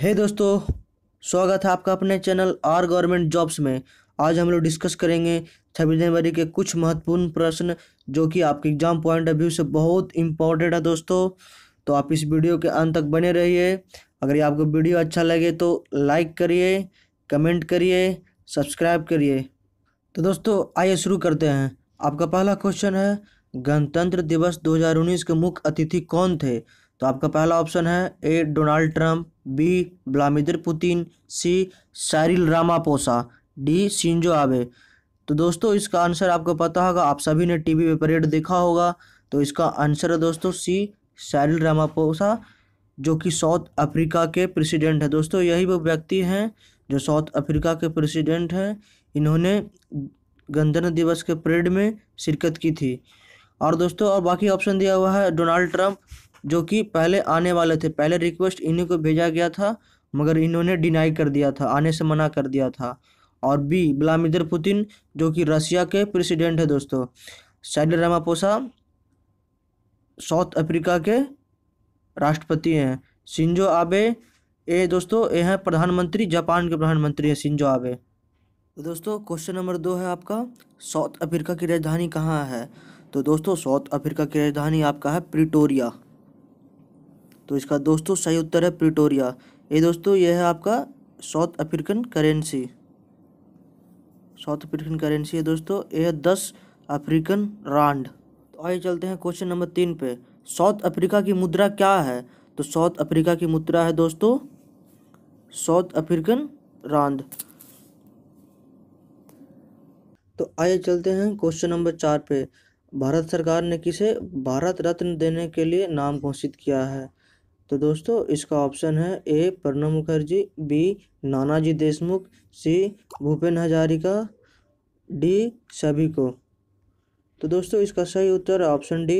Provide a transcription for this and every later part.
हे hey दोस्तों स्वागत है आपका अपने चैनल आर गवर्नमेंट जॉब्स में आज हम लोग डिस्कस करेंगे छब्बीस जनवरी के कुछ महत्वपूर्ण प्रश्न जो कि आपके एग्जाम पॉइंट ऑफ व्यू से बहुत इम्पोर्टेंट है दोस्तों तो आप इस वीडियो के अंत तक बने रहिए अगर ये आपको वीडियो अच्छा लगे तो लाइक करिए कमेंट करिए सब्सक्राइब करिए तो दोस्तों आइए शुरू करते हैं आपका पहला क्वेश्चन है गणतंत्र दिवस 2019 के मुख्य अतिथि कौन थे तो आपका पहला ऑप्शन है A Donald Trump B Vladimir Putin C Cyril Ramaphosa D Shinzo Abe तो दोस्तों इसका आंसर आपको पता होगा आप सभी ने टीवी पे परेड देखा होगा तो इसका आंसर है दोस्तों सी सैरिल रामापोसा जो कि साउथ अफ्रीका के प्रेसिडेंट है दोस्तों यही वो व्यक्ति हैं जो साउथ अफ्रीका के प्रेसिडेंट हैं इन्होंने गणतंत्र दिवस के परेड में शिरकत की थी और दोस्तों और बाकी ऑप्शन दिया हुआ है डोनाल्ड ट्रंप जो कि पहले आने वाले थे पहले रिक्वेस्ट इन्हीं को भेजा गया था मगर इन्होंने डिनाई कर दिया था आने से मना कर दिया था और बी व्लादिमीर पुतिन जो कि रशिया के प्रेसिडेंट है दोस्तों सैडल रामापोसा साउथ अफ्रीका के राष्ट्रपति हैं सिंजो आबे ए दोस्तों ये हैं प्रधानमंत्री जापान के प्रधानमंत्री हैं सिंजो आबे तो दोस्तों क्वेश्चन नंबर दो है आपका साउथ अफ्रीका की राजधानी कहाँ है तो दोस्तों साउथ अफ्रीका की राजधानी आपका है प्रिटोरिया तो इसका दोस्तों सही उत्तर है प्रिटोरिया ये दोस्तों यह है आपका South African currency South African currency है दोस्तों यह दस अफ्रीकन रांड तो आइए चलते हैं क्वेश्चन नंबर तीन पे साउथ अफ्रीका की मुद्रा क्या है तो साउथ अफ्रीका की मुद्रा है दोस्तों साउथ अफ्रीकन रांड तो आइए चलते हैं क्वेश्चन नंबर चार पे भारत सरकार ने किसे भारत रत्न देने के लिए नाम घोषित किया है तो दोस्तों इसका ऑप्शन है A Pranab Mukherjee B Nanaji Deshmukh C Bhupen Hazarika D सभी को तो दोस्तों इसका सही उत्तर ऑप्शन डी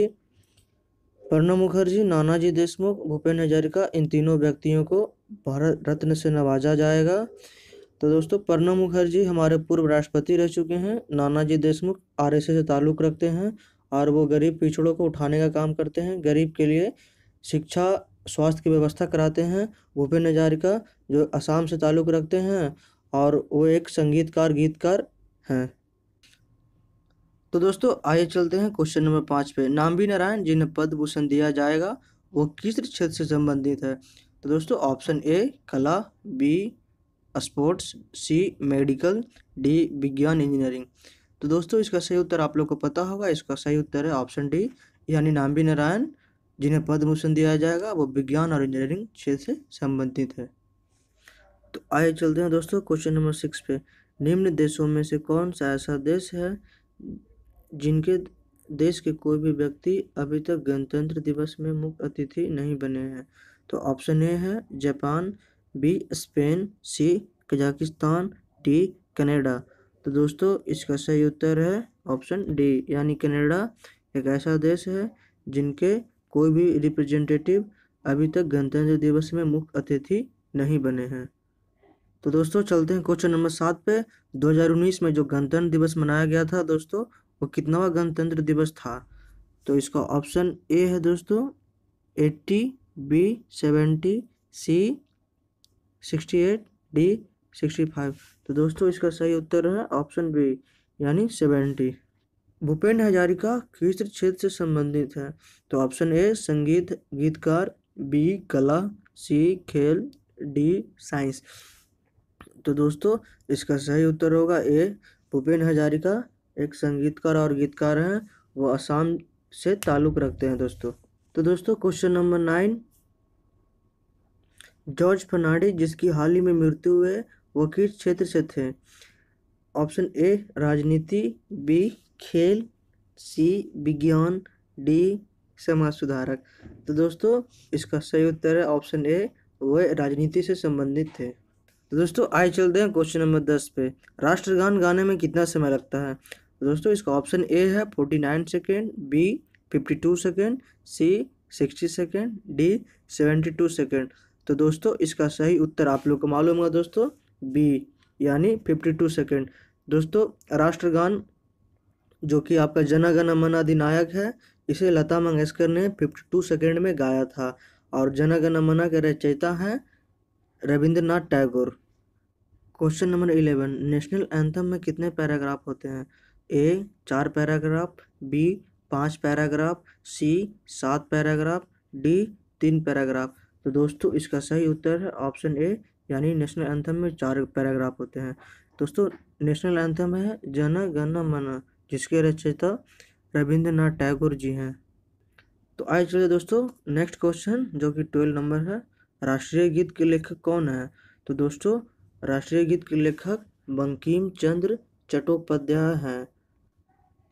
प्रणब मुखर्जी नानाजी देशमुख भूपेन हजारिका इन तीनों व्यक्तियों को भारत रत्न से नवाजा जाएगा तो दोस्तों प्रणब मुखर्जी हमारे पूर्व राष्ट्रपति रह चुके हैं नानाजी देशमुख आरएसएस से ताल्लुक़ रखते हैं और वो गरीब पिछड़ों को उठाने का काम करते हैं गरीब के लिए शिक्षा स्वास्थ्य की व्यवस्था कराते हैं भूपेन हजारिका जो असम से ताल्लुक़ रखते हैं और वो एक संगीतकार गीतकार हैं तो दोस्तों आइए चलते हैं क्वेश्चन नंबर पाँच पे नामवी नारायण जिन्हें पद्म भूषण दिया जाएगा वो किस क्षेत्र से संबंधित है तो दोस्तों ऑप्शन ए कला B sports C medical D विज्ञान इंजीनियरिंग तो दोस्तों इसका सही उत्तर आप लोग को पता होगा इसका सही उत्तर है ऑप्शन डी यानी नाम्बी नारायण जिन्हें पद्म भूषण दिया जाएगा वो विज्ञान और इंजीनियरिंग क्षेत्र से संबंधित है तो आइए चलते हैं दोस्तों क्वेश्चन नंबर सिक्स पे निम्न देशों में से कौन सा ऐसा देश है जिनके देश के कोई भी व्यक्ति अभी तक गणतंत्र दिवस में मुख्य अतिथि नहीं बने हैं तो ऑप्शन ए है Japan B Spain C Kazakhstan D Canada तो दोस्तों इसका सही उत्तर है ऑप्शन डी यानी कनाडा एक ऐसा देश है जिनके कोई भी रिप्रेजेंटेटिव अभी तक गणतंत्र दिवस में मुख्य अतिथि नहीं बने हैं तो दोस्तों चलते हैं क्वेश्चन नंबर सात पे 2019 में जो गणतंत्र दिवस मनाया गया था दोस्तों वो कितनावा गणतंत्र दिवस था तो इसका ऑप्शन ए है दोस्तों eighty B seventy C sixty eight D sixty five तो दोस्तों इसका सही उत्तर है ऑप्शन बी यानी सेवेंटी भूपेंद्र हजारिका किस क्षेत्र से संबंधित है तो ऑप्शन ए संगीत गीतकार बी कला सी खेल डी साइंस तो दोस्तों इसका सही उत्तर होगा ए भूपेन हजारिका एक संगीतकार और गीतकार हैं वो असम से ताल्लुक़ रखते हैं दोस्तों तो दोस्तों question number nine George Fernandes जिसकी हाल ही में मृत्यु हुई वो किस क्षेत्र से थे ऑप्शन ए राजनीति बी खेल सी विज्ञान डी समाज सुधारक तो दोस्तों इसका सही उत्तर है ऑप्शन ए वह राजनीति से संबंधित थे तो दोस्तों आइए चलते हैं क्वेश्चन नंबर दस पे राष्ट्रगान गाने में कितना समय लगता है तो दोस्तों इसका ऑप्शन ए है forty nine second B fifty two second C sixty second D seventy two second तो दोस्तों इसका सही उत्तर आप लोग को मालूम होगा दोस्तों बी यानी फिफ्टी टू सेकेंड दोस्तों राष्ट्रगान जो कि आपका जना गण मन अधिनायक है इसे लता मंगेशकर ने 52 सेकंड में गाया था और जना गण के रचयिता हैं Rabindranath Tagore question number eleven national anthem में कितने पैराग्राफ होते हैं ए चार पैराग्राफ बी पाँच पैराग्राफ सी सात पैराग्राफ डी तीन पैराग्राफ तो दोस्तों इसका सही उत्तर है ऑप्शन ए यानी नेशनल एंथम में चार पैराग्राफ होते हैं दोस्तों नेशनल एंथम है जन गण मना जिसके रचयिता रविंद्रनाथ टैगोर जी हैं तो आइए चलिए दोस्तों नेक्स्ट क्वेश्चन जो कि ट्वेल्व नंबर है राष्ट्रीय गीत के लेखक कौन है तो दोस्तों राष्ट्रीय गीत के लेखक बंकिम चंद्र चट्टोपाध्याय हैं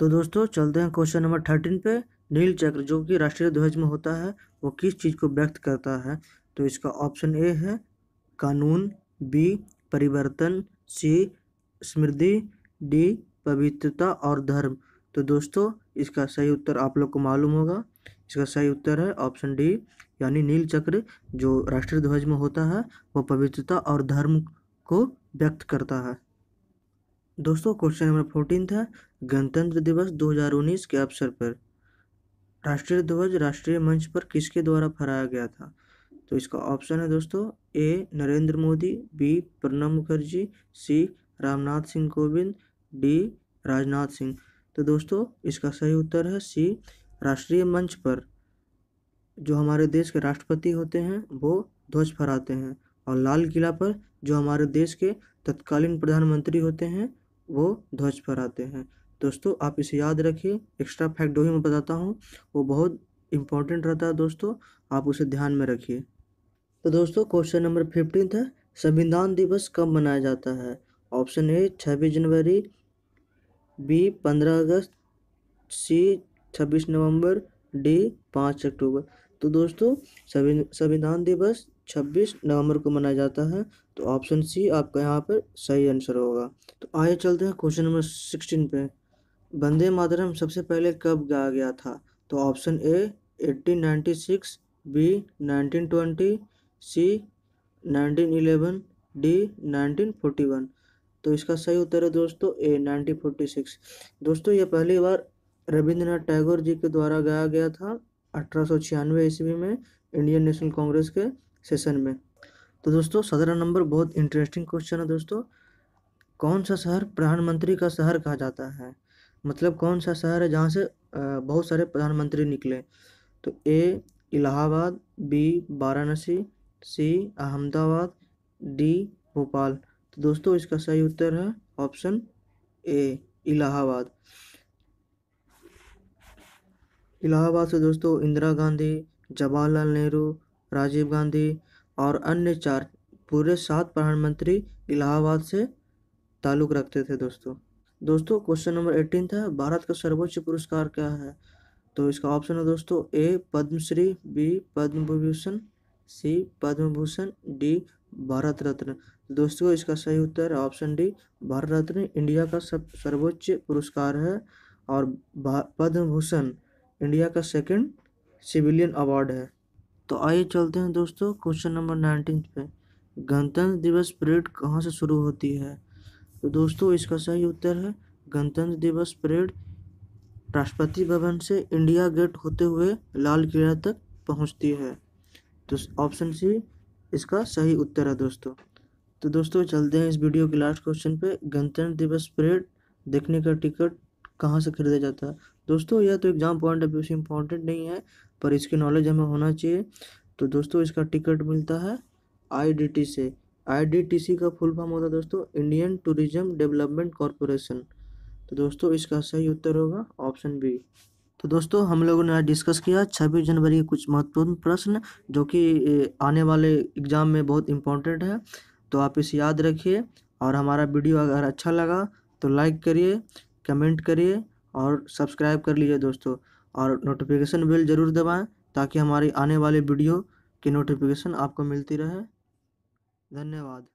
तो दोस्तों चलते हैं क्वेश्चन नंबर थर्टीन पे नील चक्र जो कि राष्ट्रीय ध्वज में होता है वो किस चीज़ को व्यक्त करता है तो इसका ऑप्शन ए है कानून बी परिवर्तन सी समृद्धि डी पवित्रता और धर्म तो दोस्तों इसका सही उत्तर आप लोग को मालूम होगा इसका सही उत्तर है ऑप्शन डी यानी नील चक्र जो राष्ट्रीय ध्वज में होता है वो पवित्रता और धर्म को व्यक्त करता है दोस्तों क्वेश्चन नंबर फोर्टीन था गणतंत्र दिवस 2019 के अवसर पर राष्ट्रीय ध्वज राष्ट्रीय मंच पर किसके द्वारा फहराया गया था तो इसका ऑप्शन है दोस्तों A Narendra Modi B Pranab Mukherjee C Ramnath Singh Kovind D Rajnath Singh तो दोस्तों इसका सही उत्तर है सी राष्ट्रीय मंच पर जो हमारे देश के राष्ट्रपति होते हैं वो ध्वज फहराते हैं और लाल किला पर जो हमारे देश के तत्कालीन प्रधानमंत्री होते हैं वो ध्वज फहराते हैं दोस्तों आप इसे याद रखिए एक्स्ट्रा फैक्ट ही मैं बताता हूँ वो बहुत इम्पोर्टेंट रहता है दोस्तों आप उसे ध्यान में रखिए तो दोस्तों क्वेश्चन नंबर फिफ्टीन है संविधान दिवस कब मनाया जाता है ऑप्शन ए छब्बीस जनवरी बी पंद्रह अगस्त सी छब्बीस नवंबर डी पाँच अक्टूबर तो दोस्तों संविधान दिवस छब्बीस नवंबर को मनाया जाता है तो ऑप्शन सी आपका यहाँ पर सही आंसर होगा तो आइए चलते हैं क्वेश्चन नंबर सिक्सटीन पे वंदे मातरम सबसे पहले कब गाया गया था तो option A ninety six B nineteen twenty C nineteen eleven D nineteen one तो इसका सही उत्तर है दोस्तों ए नाइनटीन फोर्टी सिक्स दोस्तों यह पहली बार रविंद्रनाथ टैगोर जी के द्वारा गाया गया था अठारह सौ छियानवे ईस्वी में इंडियन नेशनल कांग्रेस के सेशन में तो दोस्तों सत्रह नंबर बहुत इंटरेस्टिंग क्वेश्चन है दोस्तों कौन सा शहर प्रधानमंत्री का शहर कहा जाता है मतलब कौन सा शहर है जहाँ से बहुत सारे प्रधानमंत्री निकले तो A Allahabad B Varanasi C Ahmedabad D Bhopal तो दोस्तों इसका सही उत्तर है ऑप्शन ए इलाहाबाद इलाहाबाद से दोस्तों इंदिरा गांधी जवाहरलाल नेहरू राजीव गांधी और अन्य चार पूरे सात प्रधानमंत्री इलाहाबाद से ताल्लुक रखते थे दोस्तों दोस्तों क्वेश्चन नंबर एटीन था भारत का सर्वोच्च पुरस्कार क्या है तो इसका ऑप्शन है दोस्तों A Padmashri B Padma C Padma Bhushan D Bharat Ratna दोस्तों इसका सही उत्तर option D Bharat Ratna India का सब सर्वोच्च पुरस्कार है और पद्म भूषण इंडिया का सेकंड सिविलियन अवार्ड है तो आइए चलते हैं दोस्तों क्वेश्चन नंबर नाइनटीन पे गणतंत्र दिवस परेड कहाँ से शुरू होती है तो दोस्तों इसका सही उत्तर है गणतंत्र दिवस परेड राष्ट्रपति भवन से इंडिया गेट होते हुए लाल किला तक पहुँचती है तो ऑप्शन सी इसका सही उत्तर है दोस्तों तो दोस्तों चलते हैं इस वीडियो के लास्ट क्वेश्चन पे गणतंत्र दिवस परेड देखने का टिकट कहाँ से खरीदा जाता है दोस्तों यह तो एग्ज़ाम पॉइंट ऑफ व्यू से इम्पोर्टेंट नहीं है पर इसकी नॉलेज हमें होना चाहिए तो दोस्तों इसका टिकट मिलता है आई से आई का फुल फॉर्म होता है दोस्तों इंडियन टूरिज्म डेवलपमेंट कॉरपोरेशन तो दोस्तों इसका सही उत्तर होगा ऑप्शन बी तो दोस्तों हम लोगों ने आज डिस्कस किया छब्बीस जनवरी के कुछ महत्वपूर्ण प्रश्न जो कि आने वाले एग्ज़ाम में बहुत इम्पोर्टेंट है तो आप इसे याद रखिए और हमारा वीडियो अगर अच्छा लगा तो लाइक करिए कमेंट करिए और सब्सक्राइब कर लीजिए दोस्तों और नोटिफिकेशन बेल ज़रूर दबाएं ताकि हमारी आने वाली वीडियो की नोटिफिकेशन आपको मिलती रहे धन्यवाद